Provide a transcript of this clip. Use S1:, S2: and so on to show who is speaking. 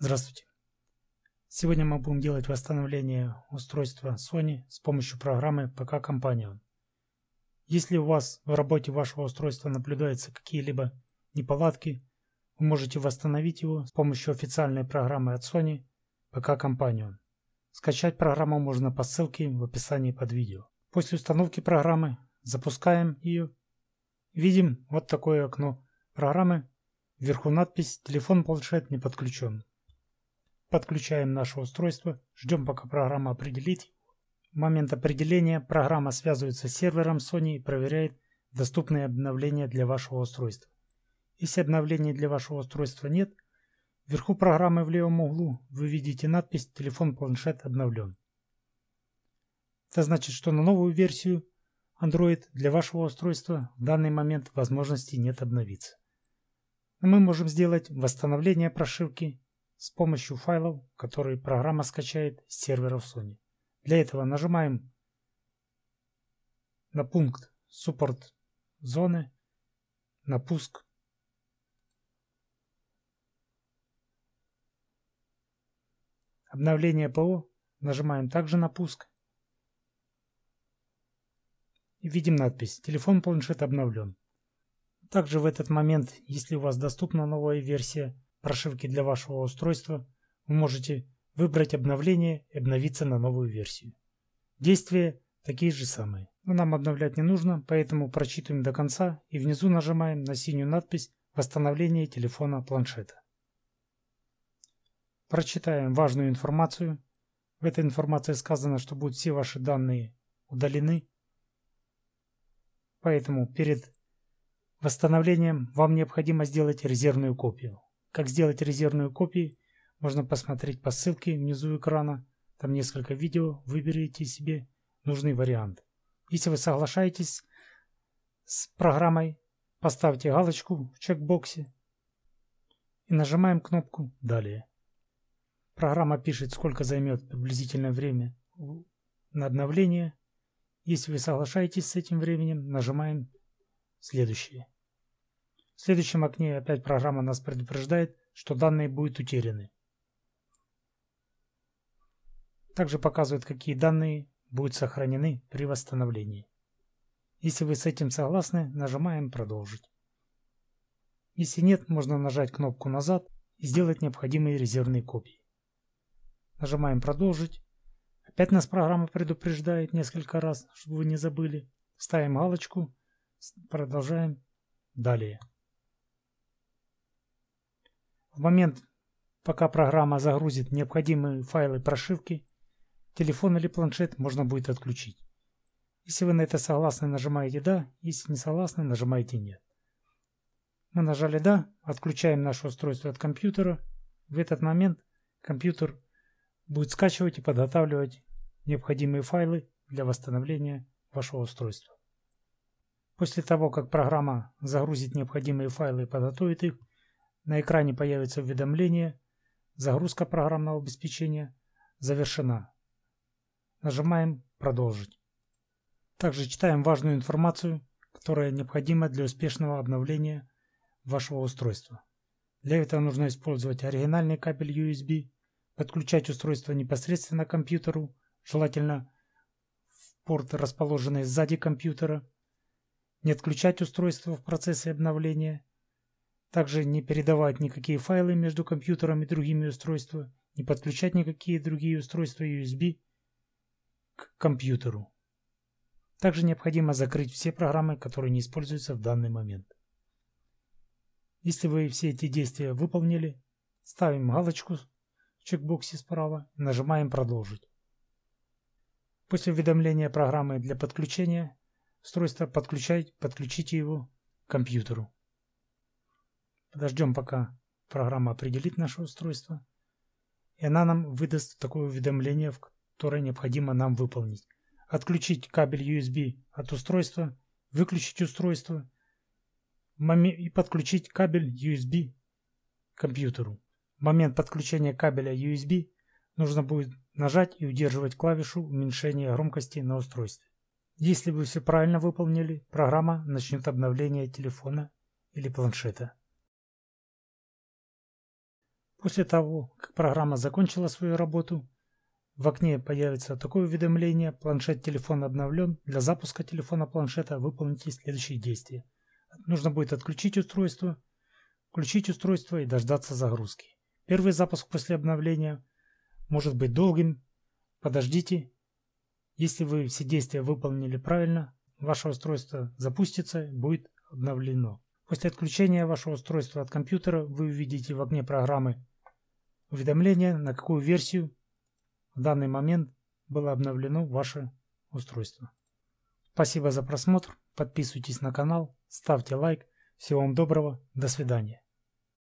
S1: Здравствуйте! Сегодня мы будем делать восстановление устройства Sony с помощью программы ПК Companion. Если у вас в работе вашего устройства наблюдаются какие-либо неполадки, вы можете восстановить его с помощью официальной программы от Sony ПК Companion. Скачать программу можно по ссылке в описании под видео. После установки программы запускаем ее. Видим вот такое окно программы. Вверху надпись «Телефон планшет не подключен». Подключаем наше устройство, ждем пока программа определит его. В момент определения программа связывается с сервером Sony и проверяет доступные обновления для вашего устройства. Если обновлений для вашего устройства нет, вверху программы в левом углу вы видите надпись «Телефон-планшет обновлен». Это значит, что на новую версию Android для вашего устройства в данный момент возможности нет обновиться. Но мы можем сделать восстановление прошивки с помощью файлов, которые программа скачает с серверов Sony. Для этого нажимаем на пункт «Суппорт зоны», на «Пуск», обновление ПО, нажимаем также на «Пуск», и видим надпись «Телефон планшет обновлен». Также в этот момент, если у вас доступна новая версия, прошивки для вашего устройства, вы можете выбрать обновление и обновиться на новую версию. Действия такие же самые, но нам обновлять не нужно, поэтому прочитываем до конца и внизу нажимаем на синюю надпись «Восстановление телефона планшета». Прочитаем важную информацию. В этой информации сказано, что будут все ваши данные удалены, поэтому перед восстановлением вам необходимо сделать резервную копию. Как сделать резервную копию, можно посмотреть по ссылке внизу экрана. Там несколько видео, выберите себе нужный вариант. Если вы соглашаетесь с программой, поставьте галочку в чекбоксе и нажимаем кнопку «Далее». Программа пишет, сколько займет приблизительное время на обновление. Если вы соглашаетесь с этим временем, нажимаем «Следующее». В следующем окне опять программа нас предупреждает, что данные будут утеряны. Также показывает, какие данные будут сохранены при восстановлении. Если вы с этим согласны, нажимаем «Продолжить». Если нет, можно нажать кнопку «Назад» и сделать необходимые резервные копии. Нажимаем «Продолжить». Опять нас программа предупреждает несколько раз, чтобы вы не забыли. Ставим галочку, продолжаем далее. В момент, пока программа загрузит необходимые файлы прошивки, телефон или планшет можно будет отключить. Если вы на это согласны, нажимаете «Да», если не согласны, нажимаете «Нет». Мы нажали «Да», отключаем наше устройство от компьютера. В этот момент компьютер будет скачивать и подготавливать необходимые файлы для восстановления вашего устройства. После того, как программа загрузит необходимые файлы и подготовит их, на экране появится уведомление «Загрузка программного обеспечения завершена». Нажимаем «Продолжить». Также читаем важную информацию, которая необходима для успешного обновления вашего устройства. Для этого нужно использовать оригинальный кабель USB, подключать устройство непосредственно к компьютеру, желательно в порт, расположенный сзади компьютера, не отключать устройство в процессе обновления также не передавать никакие файлы между компьютером и другими устройствами, не подключать никакие другие устройства USB к компьютеру. Также необходимо закрыть все программы, которые не используются в данный момент. Если вы все эти действия выполнили, ставим галочку в чекбоксе справа и нажимаем «Продолжить». После уведомления программы для подключения устройства подключать, подключите его к компьютеру. Подождем, пока программа определит наше устройство, и она нам выдаст такое уведомление, которое необходимо нам выполнить. Отключить кабель USB от устройства, выключить устройство и подключить кабель USB к компьютеру. В момент подключения кабеля USB нужно будет нажать и удерживать клавишу уменьшения громкости на устройстве. Если вы все правильно выполнили, программа начнет обновление телефона или планшета. После того, как программа закончила свою работу, в окне появится такое уведомление «Планшет телефон обновлен. Для запуска телефона планшета выполните следующие действия». Нужно будет отключить устройство, включить устройство и дождаться загрузки. Первый запуск после обновления может быть долгим. Подождите. Если вы все действия выполнили правильно, ваше устройство запустится и будет обновлено. После отключения вашего устройства от компьютера вы увидите в окне программы уведомление, на какую версию в данный момент было обновлено ваше устройство. Спасибо за просмотр, подписывайтесь на канал, ставьте лайк. Всего вам доброго, до свидания.